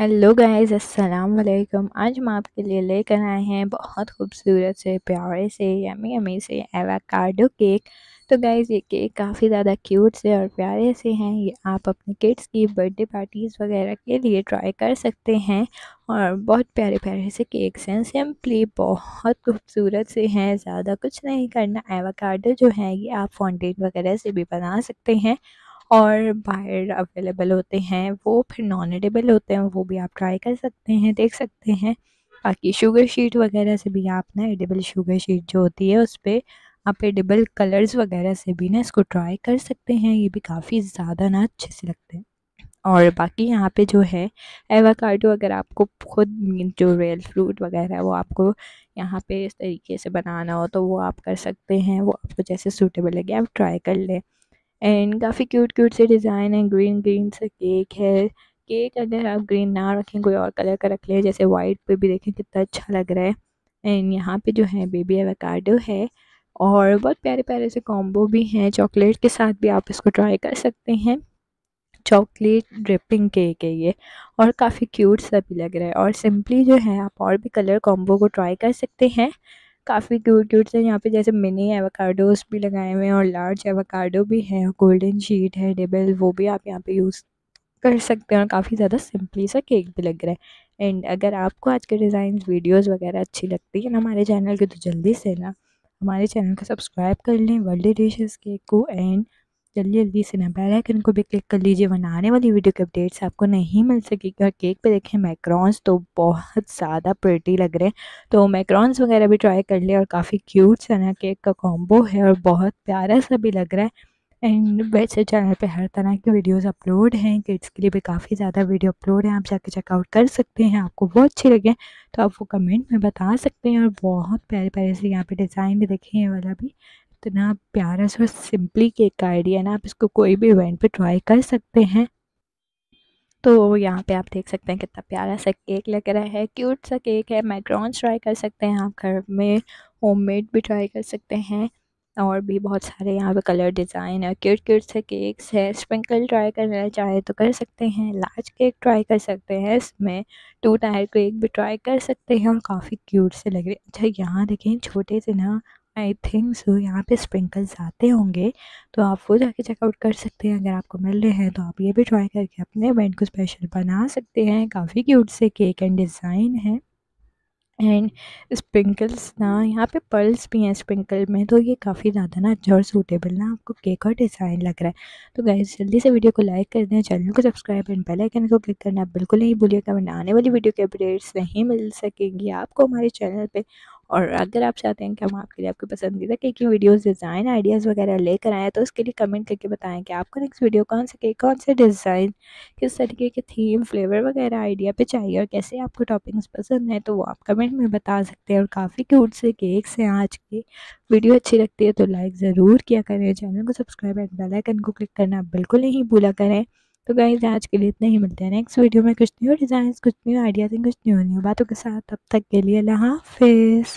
hello guys अस्सलाम वालेकुम आज हम आपके लिए लेकर आए हैं बहुत खूबसूरत से प्यारे से यमी यमी से एवाकाडो केक तो गाइज़ ये केक काफ़ी ज़्यादा क्यूट से और प्यारे से हैं ये आप अपने किड्स की बर्थडे पार्टीज़ वगैरह के लिए ट्राई कर सकते हैं और बहुत प्यारे प्यारे से केक्स हैं सिंपली बहुत खूबसूरत से हैं ज़्यादा कुछ नहीं करना एवाकार्डो जो है ये आप फाउंडेट वगैरह से भी बना सकते हैं और बाहर अवेलेबल होते हैं वो फिर नॉन एडेबल होते हैं वो भी आप ट्राई कर सकते हैं देख सकते हैं बाकी शुगर शीट वगैरह से भी आप ना एडेबल शुगर शीट जो होती है उस पर आप एडेबल कलर्स वगैरह से भी ना इसको ट्राई कर सकते हैं ये भी काफ़ी ज़्यादा ना अच्छे से लगते हैं और बाकी यहाँ पे जो है एवाकाडो अगर आपको खुद जो रियल फ्रूट वगैरह है वो आपको यहाँ पे इस तरीके से बनाना हो तो वो आप कर सकते हैं वो आपको जैसे सूटेबल लगे आप ट्राई कर लें एंड काफ़ी क्यूट क्यूट से डिज़ाइन है ग्रीन ग्रीन से केक है केक अगर आप ग्रीन ना रखें कोई और कलर का रख लें जैसे वाइट पे भी देखें कितना अच्छा लग रहा है एंड यहाँ पे जो है बेबी एवोकाडो है और बहुत प्यारे प्यारे से कॉम्बो भी हैं चॉकलेट के साथ भी आप इसको ट्राई कर सकते हैं चॉकलेट ड्रिपिंग केक है ये और काफ़ी क्यूट सा भी लग रहा है और सिंपली जो है आप और भी कलर कॉम्बो को ट्राई कर सकते हैं काफ़ी क्यूट क्यूट से यहाँ पे जैसे मिनी एवोकाडोस भी लगाए हुए हैं और लार्ज एवोकाडो भी है गोल्डन शीट है डेबल वो भी आप यहाँ पे यूज़ कर सकते हैं और काफ़ी ज़्यादा सिंपली सा केक भी लग रहा है एंड अगर आपको आज के डिज़ाइन वीडियोस वगैरह अच्छी लगती है ना हमारे चैनल की तो जल्दी से ना हमारे चैनल को सब्सक्राइब कर लें वर्ल्ड डिशेज़ केक को एंड जल्दी जल्दी से ना बेल आइकन को भी क्लिक कर लीजिए वरना आने वाली वीडियो के अपडेट्स आपको नहीं मिल सकेगा केक पे देखें मैक्रॉन्स तो बहुत ज़्यादा प्रटी लग रहे हैं तो मैक्रॉन्स वगैरह भी ट्राई कर लिया और काफ़ी क्यूट सा ना केक का कॉम्बो है और बहुत प्यारा सा भी लग रहा है एंड वैसे चैनल पे हर तरह के वीडियोस अपलोड हैं किड्स के लिए भी काफ़ी ज़्यादा वीडियो अपलोड हैं आप जाके चेकआउट कर सकते हैं आपको वो अच्छी लगे तो आप वो कमेंट में बता सकते हैं और बहुत प्यारे प्यारे से यहाँ पे डिज़ाइन भी देखे हैं वाला भी इतना प्यारा सा सिंपली केक का आइडिया है ना आप इसको कोई भी इवेंट पे ट्राई कर सकते हैं तो यहाँ पे आप देख सकते हैं कितना प्यारा सा केक लग रहा है क्यूट सा केक है मैक्रॉन्स ट्राई कर सकते हैं आप घर में होममेड भी ट्राई कर सकते हैं और भी बहुत सारे यहाँ पे कलर डिज़ाइन है क्यूट क्यूट से केक्स है स्प्रिंकल ट्राई करना चाहे तो कर सकते हैं लार्ज केक ट्राई कर सकते हैं इसमें टू टायर केक भी ट्राई कर सकते हैं और काफ़ी क्यूट से लग रहे अच्छा यहाँ देखें छोटे से ना आई थिंक सो यहाँ पे स्प्रिंकल्स आते होंगे तो आप वो जाके चेकआउट कर सकते हैं अगर आपको मिल रहे हैं तो आप ये भी ट्राई करके अपने इवेंट को स्पेशल बना सकते हैं काफ़ी क्यूट से केक एंड डिज़ाइन है एंड स्प्रिंकल्स ना यहाँ पे पर्ल्स भी हैं स्प्रिंकल में तो ये काफ़ी ज़्यादा ना अच्छा और सूटेबल ना आपको केक और डिज़ाइन लग रहा है तो गाइज जल्दी से वीडियो को लाइक कर दें चैनल को सब्सक्राइब एंड बेल आइकन को क्लिक करना बिल्कुल नहीं भूलिएगा वरना आने वाली वीडियो के अपडेट्स नहीं मिल सकेंगी आपको हमारे चैनल पर और अगर आप चाहते हैं कि हम आपके लिए आपके पसंदीदा केक की वीडियोस डिज़ाइन आइडियाज़ वगैरह लेकर आएँ तो उसके लिए कमेंट करके बताएं कि आपको नेक्स्ट वीडियो कौन से केक कौन से डिज़ाइन किस तरीके के थीम फ्लेवर वगैरह आइडिया पे चाहिए और कैसे आपको टॉपिंग्स पसंद हैं तो वो आप कमेंट में बता सकते हैं और काफ़ी क्यूट से केक्स हैं आज के वीडियो अच्छी लगती है तो लाइक ज़रूर किया करें चैनल को सब्सक्राइब एंड बेलाइकन को क्लिक करना बिल्कुल नहीं भूला करें तो गाइज आज के लिए इतना ही मिलते हैं नेक्स्ट वीडियो में कुछ न्यू डिज़ाइन कुछ न्यू आइडियाज़ कुछ न्यू न्यू बातों के साथ तब तक के लिए अल्लाह हाफिज़